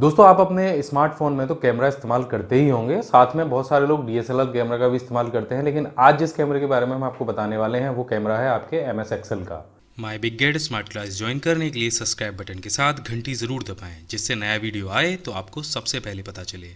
दोस्तों आप अपने स्मार्टफोन में तो कैमरा इस्तेमाल करते ही होंगे साथ में बहुत सारे लोग डी कैमरा का भी इस्तेमाल करते हैं लेकिन आज जिस कैमरे के बारे में हम आपको बताने वाले हैं वो कैमरा है आपके एम एस एक्सएल का my big get smart class join करने के लिए सब्सक्राइब बटन के साथ घंटी जरूर दबाएं जिससे नया वीडियो आए तो आपको सबसे पहले पता चले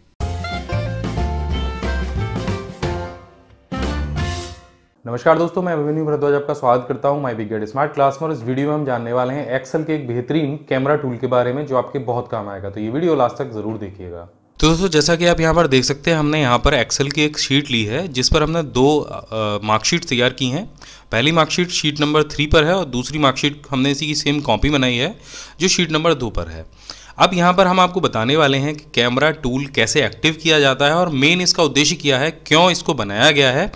नमस्कार दोस्तों मैं अभिमन्यु भरद्वाज आपका स्वागत करता हूं माई बिगेड स्मार्ट क्लास में और इस वीडियो में हम जानने वाले हैं एक्सल के एक बेहतरीन कैमरा टूल के बारे में जो आपके बहुत काम आएगा तो ये वीडियो लास्ट तक जरूर देखिएगा तो दोस्तों जैसा कि आप यहाँ पर देख सकते हैं हमने यहाँ पर एक्सेल की एक शीट ली है जिस पर हमने दो मार्कशीट तैयार की हैं पहली मार्कशीट शीट नंबर थ्री पर है और दूसरी मार्कशीट हमने इसी की सेम कॉपी बनाई है जो शीट नंबर दो पर है अब यहाँ पर हम आपको बताने वाले हैं कि कैमरा टूल कैसे एक्टिव किया जाता है और मेन इसका उद्देश्य क्या है क्यों इसको बनाया गया है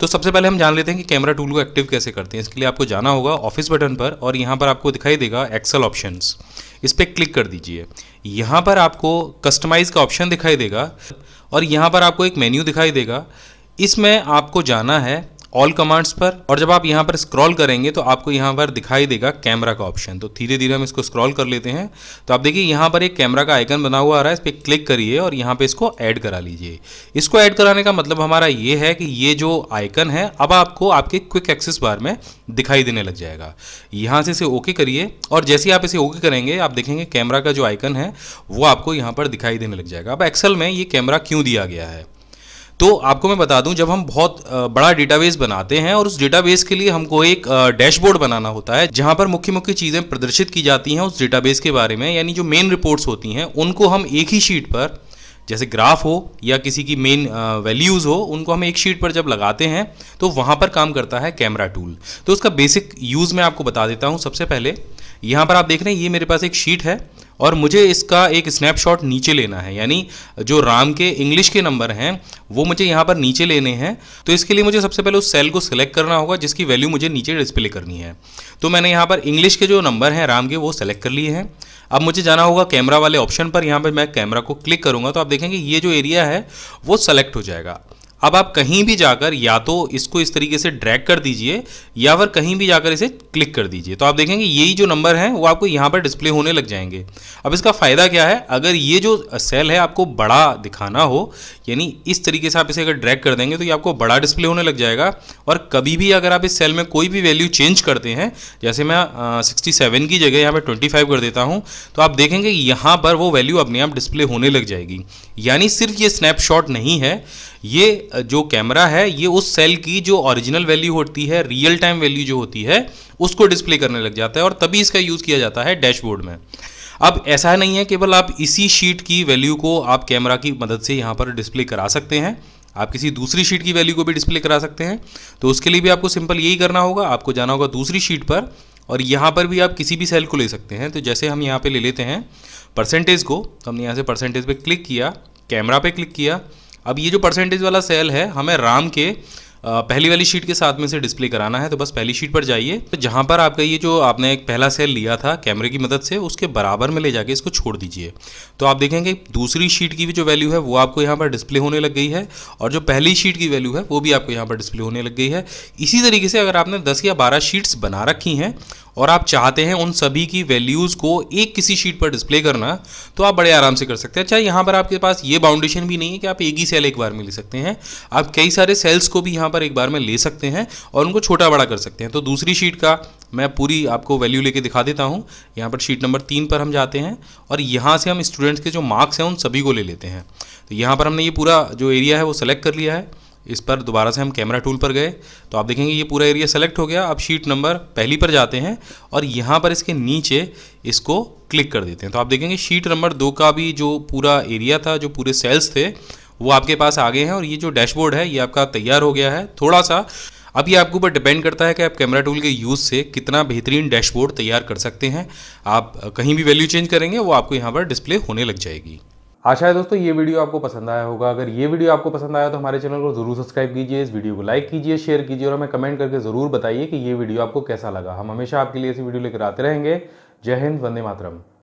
तो सबसे पहले हम जान लेते हैं कि कैमरा टूल को एक्टिव कैसे करते हैं इसके लिए आपको जाना होगा ऑफिस बटन पर और यहाँ पर आपको दिखाई देगा एक्सल ऑप्शंस इस पर क्लिक कर दीजिए यहाँ पर आपको कस्टमाइज़ का ऑप्शन दिखाई देगा और यहाँ पर आपको एक मेन्यू दिखाई देगा इसमें आपको जाना है ऑल कमांड्स पर और जब आप यहाँ पर स्क्रॉल करेंगे तो आपको यहाँ पर दिखाई देगा कैमरा का ऑप्शन तो धीरे धीरे हम इसको स्क्रॉल कर लेते हैं तो आप देखिए यहाँ पर एक कैमरा का आइकन बना हुआ आ रहा है इस पर क्लिक करिए और यहाँ पर इसको ऐड करा लीजिए इसको ऐड कराने का मतलब हमारा ये है कि ये जो आइकन है अब आपको आपके क्विक एक्सेस बार में दिखाई देने लग जाएगा यहाँ से इसे ओके करिए और जैसे ही आप इसे ओके करेंगे आप देखेंगे कैमरा का जो आइकन है वो आपको यहाँ पर दिखाई देने लग जाएगा अब एक्सल में ये कैमरा क्यों दिया गया है तो आपको मैं बता दूं जब हम बहुत बड़ा डेटाबेस बनाते हैं और उस डेटाबेस के लिए हमको एक डैशबोर्ड बनाना होता है जहां पर मुख्य मुख्य चीज़ें प्रदर्शित की जाती हैं उस डेटाबेस के बारे में यानी जो मेन रिपोर्ट्स होती हैं उनको हम एक ही शीट पर जैसे ग्राफ हो या किसी की मेन वैल्यूज़ हो उनको हम एक शीट पर जब लगाते हैं तो वहाँ पर काम करता है कैमरा टूल तो उसका बेसिक यूज़ मैं आपको बता देता हूँ सबसे पहले यहाँ पर आप देख रहे हैं ये मेरे पास एक शीट है और मुझे इसका एक स्नैपशॉट नीचे लेना है यानी जो राम के इंग्लिश के नंबर हैं वो मुझे यहाँ पर नीचे लेने हैं तो इसके लिए मुझे सबसे पहले उस सेल को सिलेक्ट करना होगा जिसकी वैल्यू मुझे नीचे डिस्प्ले करनी है तो मैंने यहाँ पर इंग्लिश के जो नंबर हैं राम के वो सेलेक्ट कर लिए हैं अब मुझे जाना होगा कैमरा वाले ऑप्शन पर यहाँ पर मैं कैमरा को क्लिक करूँगा तो आप देखेंगे ये जो एरिया है वो सेलेक्ट हो जाएगा अब आप कहीं भी जाकर या तो इसको इस तरीके से ड्रैग कर दीजिए या फिर कहीं भी जाकर इसे क्लिक कर दीजिए तो आप देखेंगे यही जो नंबर हैं वो आपको यहाँ पर डिस्प्ले होने लग जाएंगे अब इसका फ़ायदा क्या है अगर ये जो सेल है आपको बड़ा दिखाना हो यानी इस तरीके से आप इसे अगर ड्रैग कर देंगे तो ये आपको बड़ा डिस्प्ले होने लग जाएगा और कभी भी अगर आप इस सेल में कोई भी वैल्यू चेंज करते हैं जैसे मैं सिक्सटी सेवन की जगह यहाँ पर ट्वेंटी फाइव कर देता हूँ तो आप देखेंगे यहाँ पर वो वैल्यू अपने आप डिस्प्ले होने लग जाएगी यानी सिर्फ ये स्नैपशॉट नहीं है ये जो कैमरा है ये उस सेल की जो ओरिजिनल वैल्यू होती है रियल टाइम वैल्यू जो होती है उसको डिस्प्ले करने लग जाता है और तभी इसका यूज़ किया जाता है डैशबोर्ड में अब ऐसा नहीं है केवल आप इसी शीट की वैल्यू को आप कैमरा की मदद से यहाँ पर डिस्प्ले करा सकते हैं आप किसी दूसरी शीट की वैल्यू को भी डिस्प्ले करा सकते हैं तो उसके लिए भी आपको सिंपल यही करना होगा आपको जाना होगा दूसरी शीट पर और यहाँ पर भी आप किसी भी सेल को ले सकते हैं तो जैसे हम यहाँ पे ले लेते हैं परसेंटेज को तो हमने यहाँ से परसेंटेज पे क्लिक किया कैमरा पे क्लिक किया अब ये जो परसेंटेज वाला सेल है हमें राम के पहली वाली शीट के साथ में से डिस्प्ले कराना है तो बस पहली शीट पर जाइए तो जहाँ पर आपका ये जो आपने एक पहला सेल लिया था कैमरे की मदद से उसके बराबर में ले जाके इसको छोड़ दीजिए तो आप देखेंगे दूसरी शीट की भी जो वैल्यू है वो आपको यहाँ पर डिस्प्ले होने लग गई है और जो पहली शीट की वैल्यू है वो भी आपको यहाँ पर डिस्प्ले होने लग गई है इसी तरीके से अगर आपने दस या बारह शीट्स बना रखी हैं और आप चाहते हैं उन सभी की वैल्यूज़ को एक किसी शीट पर डिस्प्ले करना तो आप बड़े आराम से कर सकते हैं अच्छा यहाँ पर आपके पास ये बाउंडेशन भी नहीं है कि आप एक ही सेल एक बार में ले सकते हैं आप कई सारे सेल्स को भी यहाँ पर एक बार में ले सकते हैं और उनको छोटा बड़ा कर सकते हैं तो दूसरी शीट का मैं पूरी आपको वैल्यू लेके दिखा देता हूँ यहाँ पर शीट नंबर तीन पर हम जाते हैं और यहाँ से हम स्टूडेंट्स के जो मार्क्स हैं उन सभी को ले लेते हैं तो यहाँ पर हमने ये पूरा जो एरिया है वो सेलेक्ट कर लिया है इस पर दोबारा से हम कैमरा टूल पर गए तो आप देखेंगे ये पूरा एरिया सेलेक्ट हो गया अब शीट नंबर पहली पर जाते हैं और यहाँ पर इसके नीचे इसको क्लिक कर देते हैं तो आप देखेंगे शीट नंबर दो का भी जो पूरा एरिया था जो पूरे सेल्स थे वो आपके पास आ गए हैं और ये जो डैशबोर्ड है ये आपका तैयार हो गया है थोड़ा सा अब ये आपके ऊपर डिपेंड करता है कि आप कैमरा टूल के यूज़ से कितना बेहतरीन डैशबोर्ड तैयार कर सकते हैं आप कहीं भी वैल्यू चेंज करेंगे वो आपको यहाँ पर डिस्प्ले होने लग जाएगी आशा है दोस्तों ये वीडियो आपको पसंद आया होगा अगर ये वीडियो आपको पसंद आया तो हमारे चैनल को जरूर सब्सक्राइब कीजिए इस वीडियो को लाइक कीजिए शेयर कीजिए और हमें कमेंट करके ज़रूर बताइए कि ये वीडियो आपको कैसा लगा हम हमेशा आपके लिए ऐसी वीडियो लेकर आते रहेंगे जय हिंद वंदे मातरम